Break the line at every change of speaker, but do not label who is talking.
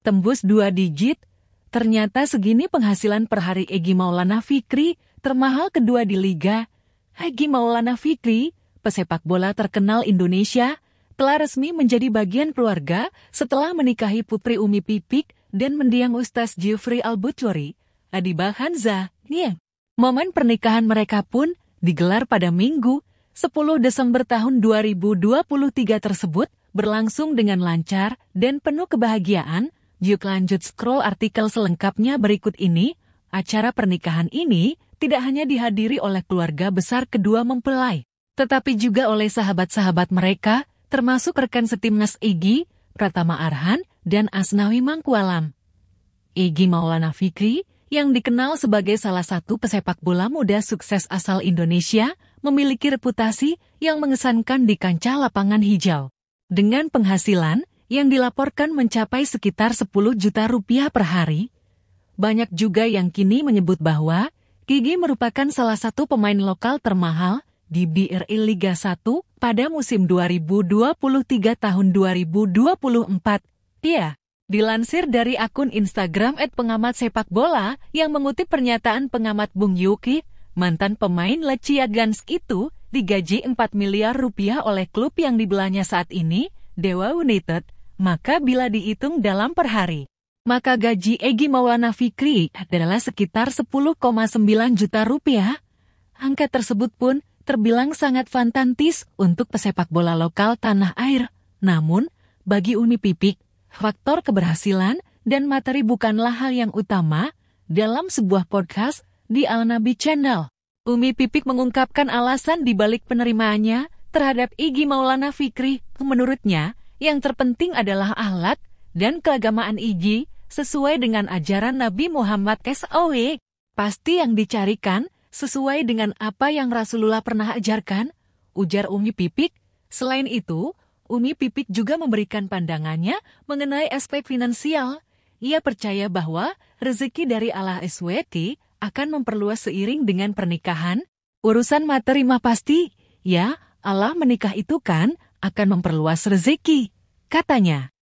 tembus dua digit, ternyata segini penghasilan per hari Egi Maulana Fikri, termahal kedua di Liga. Egi Maulana Fikri, pesepak bola terkenal Indonesia, telah resmi menjadi bagian keluarga setelah menikahi Putri Umi Pipik dan mendiang Ustaz Jeffrey Albuturi Adi Hanza, Nieng. Momen pernikahan mereka pun digelar pada Minggu, 10 Desember tahun 2023 tersebut berlangsung dengan lancar dan penuh kebahagiaan Yuk lanjut scroll artikel selengkapnya berikut ini. Acara pernikahan ini tidak hanya dihadiri oleh keluarga besar kedua mempelai, tetapi juga oleh sahabat-sahabat mereka, termasuk rekan setimnas Igi Pratama Arhan, dan Asnawi Mangkualam. Igi Maulana Fikri, yang dikenal sebagai salah satu pesepak bola muda sukses asal Indonesia, memiliki reputasi yang mengesankan di kancah lapangan hijau. Dengan penghasilan yang dilaporkan mencapai sekitar 10 juta rupiah per hari. Banyak juga yang kini menyebut bahwa Gigi merupakan salah satu pemain lokal termahal di BRI Liga 1 pada musim 2023 tahun 2024. ya. dilansir dari akun Instagram at pengamat sepak bola yang mengutip pernyataan pengamat Bung Yuki, mantan pemain Lecia Gans itu digaji 4 miliar rupiah oleh klub yang dibelanya saat ini, Dewa United, maka bila dihitung dalam per hari, maka gaji Egi Maulana Fikri adalah sekitar 10,9 juta rupiah. Angka tersebut pun terbilang sangat fantastis untuk pesepak bola lokal tanah air. Namun, bagi Umi Pipik, faktor keberhasilan dan materi bukanlah hal yang utama dalam sebuah podcast di Al Nabi Channel. Umi Pipik mengungkapkan alasan dibalik penerimaannya terhadap Igi Maulana Fikri. Menurutnya, yang terpenting adalah ahlak dan keagamaan Iji sesuai dengan ajaran Nabi Muhammad SAW. Pasti yang dicarikan sesuai dengan apa yang Rasulullah pernah ajarkan, ujar Umi Pipik. Selain itu, Umi Pipik juga memberikan pandangannya mengenai aspek finansial. Ia percaya bahwa rezeki dari Allah SWT akan memperluas seiring dengan pernikahan. Urusan materi mah pasti, ya Allah menikah itu kan akan memperluas rezeki. Katanya,